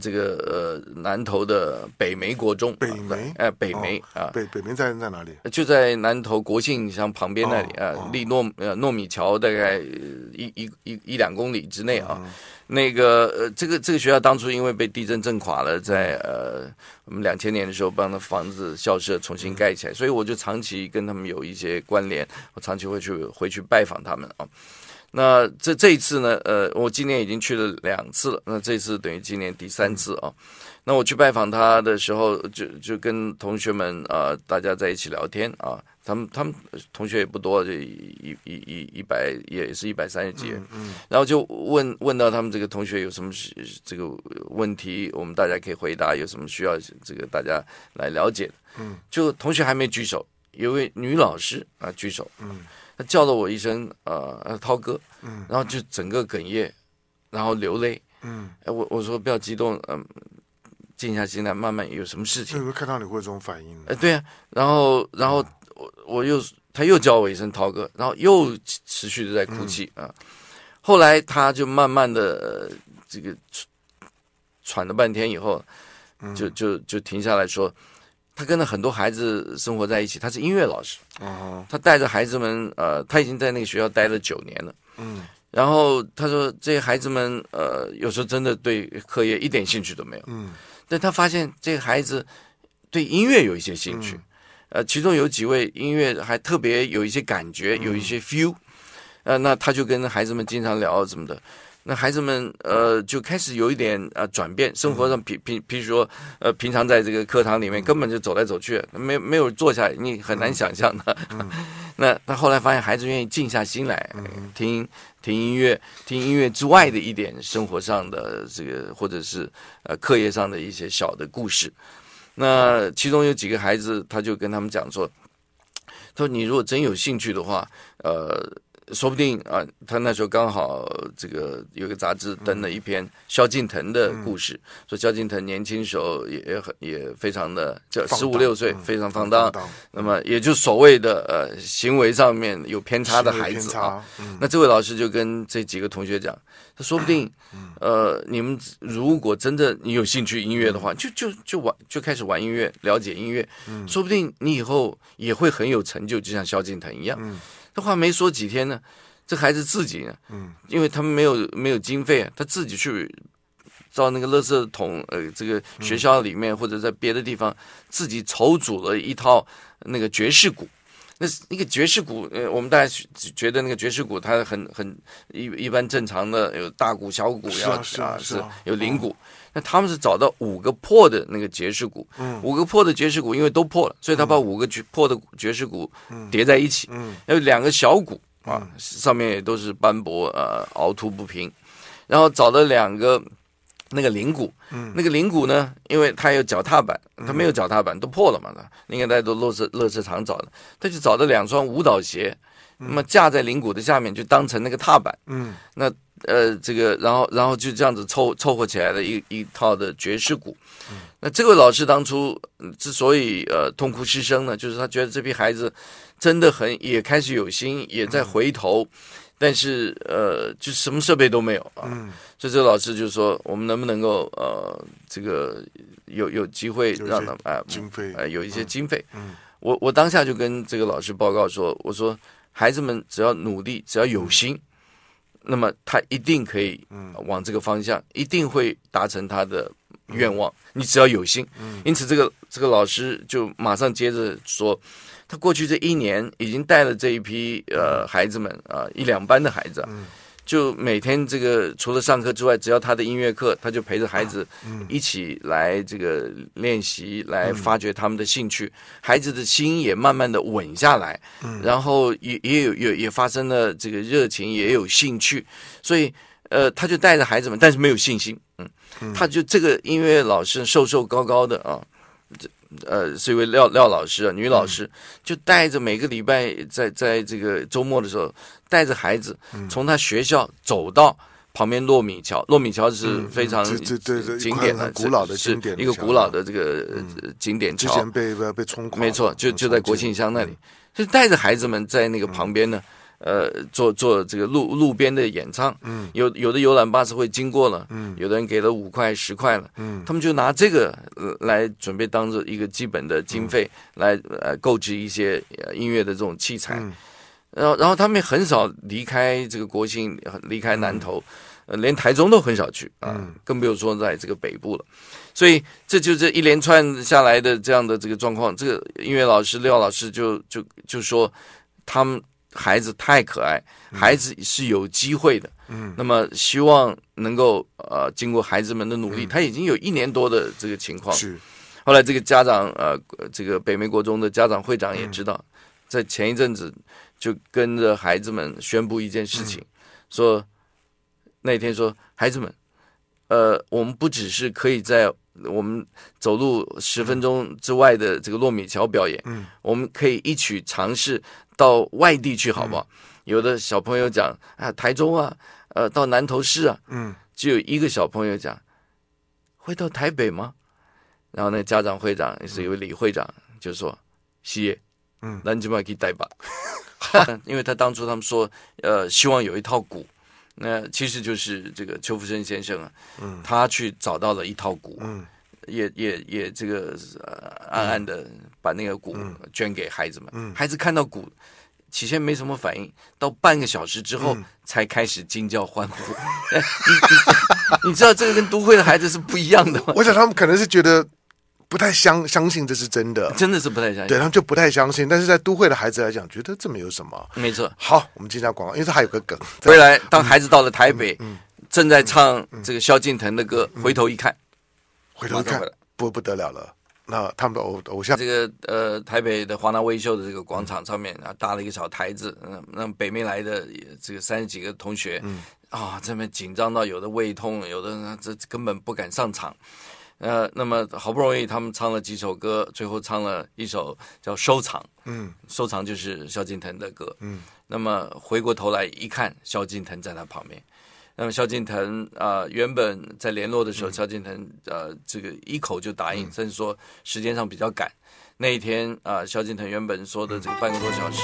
这个呃，南头的北梅国中，北梅哎，北梅啊，北北梅在在哪里？就在南头国庆乡旁边那里啊，离糯呃糯米桥大概一一一一两公里之内啊。那个呃，这个这个学校当初因为被地震震垮了，在呃我们两千年的时候帮他房子校舍重新盖起来，所以我就长期跟他们有一些关联，我长期会去回去拜访他们啊。那这这一次呢？呃，我今年已经去了两次了。那这次等于今年第三次啊。那我去拜访他的时候，就就跟同学们啊，大家在一起聊天啊。他们他们同学也不多，就一一一一百也是一百三十几。人，嗯。然后就问问到他们这个同学有什么这个问题，我们大家可以回答，有什么需要这个大家来了解的。嗯。就同学还没举手，有位女老师啊举手。嗯。他叫了我一声，呃涛哥，嗯，然后就整个哽咽，然后流泪，嗯，哎，我我说不要激动，嗯，静下心来，慢慢有什么事情。你会看到你会这种反应哎，对啊，然后然后我我又他又叫我一声涛哥，然后又持续的在哭泣啊，后来他就慢慢的这个喘了半天以后，就就就停下来说。他跟了很多孩子生活在一起，他是音乐老师。哦，他带着孩子们，呃，他已经在那个学校待了九年了。嗯，然后他说，这些孩子们，呃，有时候真的对课业一点兴趣都没有。嗯，但他发现这些孩子对音乐有一些兴趣，呃，其中有几位音乐还特别有一些感觉，有一些 feel。呃，那他就跟孩子们经常聊什么的。那孩子们，呃，就开始有一点啊转变，生活上平平，比如说，呃，平常在这个课堂里面根本就走来走去，没没有坐下，你很难想象的。那他后来发现，孩子愿意静下心来听听音乐，听音乐之外的一点生活上的这个，或者是呃课业上的一些小的故事。那其中有几个孩子，他就跟他们讲说，他说你如果真有兴趣的话，呃。说不定啊，他那时候刚好这个有个杂志登了一篇萧敬腾的故事，说萧敬腾年轻时候也也很也非常的就十五六岁非常放荡，那么也就所谓的呃行为上面有偏差的孩子啊，那这位老师就跟这几个同学讲。说不定，呃，你们如果真的你有兴趣音乐的话，就就就玩就开始玩音乐，了解音乐，说不定你以后也会很有成就，就像萧敬腾一样。这话没说几天呢，这孩子自己呢，因为他们没有没有经费，他自己去，到那个垃圾桶，呃，这个学校里面或者在别的地方自己筹组了一套那个爵士鼓。那那个爵士鼓，呃，我们大家觉得那个爵士鼓它很很一一般正常的有大鼓、小鼓呀啊，是有铃鼓。那他们是找到五个破的那个爵士鼓，五个破的爵士鼓，因为都破了，所以他把五个破的爵士鼓叠在一起，有两个小鼓啊，上面也都是斑驳呃、凹凸不平，然后找了两个。那个灵骨，嗯，那个灵骨呢？因为它有脚踏板，它没有脚踏板，都破了嘛。他，你看大家都乐色乐色场找的，他就找了两双舞蹈鞋，那么架在灵骨的下面就当成那个踏板，嗯，那呃，这个，然后，然后就这样子凑凑合起来的一一套的爵士鼓。那这位老师当初之所以呃痛哭失声呢，就是他觉得这批孩子真的很也开始有心，也在回头。但是呃，就什么设备都没有啊。嗯。所以这个老师就说：“我们能不能够呃，这个有有机会让他们啊，经费啊，有一些经费。”嗯。我我当下就跟这个老师报告说：“我说孩子们只要努力，只要有心，那么他一定可以，嗯，往这个方向一定会达成他的。”愿望，你只要有心，因此这个这个老师就马上接着说，他过去这一年已经带了这一批呃孩子们啊，一两班的孩子，就每天这个除了上课之外，只要他的音乐课，他就陪着孩子一起来这个练习，来发掘他们的兴趣，孩子的心也慢慢的稳下来，然后也也有也也发生了这个热情，也有兴趣，所以。呃，他就带着孩子们，但是没有信心。嗯，他就这个音乐老师瘦瘦高高的啊，这呃是一位廖廖老师啊，女老师，就带着每个礼拜在在这个周末的时候，带着孩子从他学校走到旁边糯米桥，糯米桥是非常景点经典的古老的景点，一个古老的这个景点。之前被被冲垮，没错，就就在国庆乡那里，就带着孩子们在那个旁边呢。呃，做做这个路路边的演唱，嗯，有有的游览巴士会经过了，嗯，有的人给了五块十块了，嗯，他们就拿这个来准备当做一个基本的经费来呃购置一些音乐的这种器材，然后然后他们很少离开这个国兴，离开南投，连台中都很少去啊，更不用说在这个北部了，所以这就这一连串下来的这样的这个状况，这个音乐老师廖老师就就就说他们。孩子太可爱，孩子是有机会的。嗯，那么希望能够呃，经过孩子们的努力，他已经有一年多的这个情况是。后来这个家长呃，这个北美国中的家长会长也知道，在前一阵子就跟着孩子们宣布一件事情，说那天说孩子们，呃，我们不只是可以在我们走路十分钟之外的这个糯米桥表演，嗯，我们可以一起尝试。到外地去好不好？有的小朋友讲啊，台州啊，呃，到南投市啊，嗯，只有一个小朋友讲会到台北吗？然后那家长会长也是有李会长就说，西，嗯，就把可以带吧。” 因为他当初他们说，呃，希望有一套鼓，那其实就是这个邱福生先生啊，嗯，他去找到了一套鼓，嗯。也也也，这个暗暗的把那个鼓捐给孩子们。孩子看到鼓。起先没什么反应，到半个小时之后才开始惊叫欢呼。你知道这个跟都会的孩子是不一样的吗？我想他们可能是觉得不太相相信这是真的，真的是不太相信。对，他们就不太相信。但是在都会的孩子来讲，觉得这没有什么。没错。好，我们接下广告，因为这还有个梗。回来，当孩子到了台北，正在唱这个萧敬腾的歌，回头一看。回头看，不不得了了。那他们的偶偶像，这个呃，台北的华纳威秀的这个广场上面，啊，搭了一个小台子，嗯，那北面来的这个三十几个同学，嗯，啊，这边紧张到有的胃痛，有的这根本不敢上场，呃，那么好不容易他们唱了几首歌，最后唱了一首叫《收藏》，嗯，《收藏》就是萧敬腾的歌，嗯，那么回过头来一看，萧敬腾在他旁边。那么萧敬腾啊，原本在联络的时候，萧敬腾呃，这个一口就答应，甚至说时间上比较赶。那一天啊，萧敬腾原本说的这个半个多小时。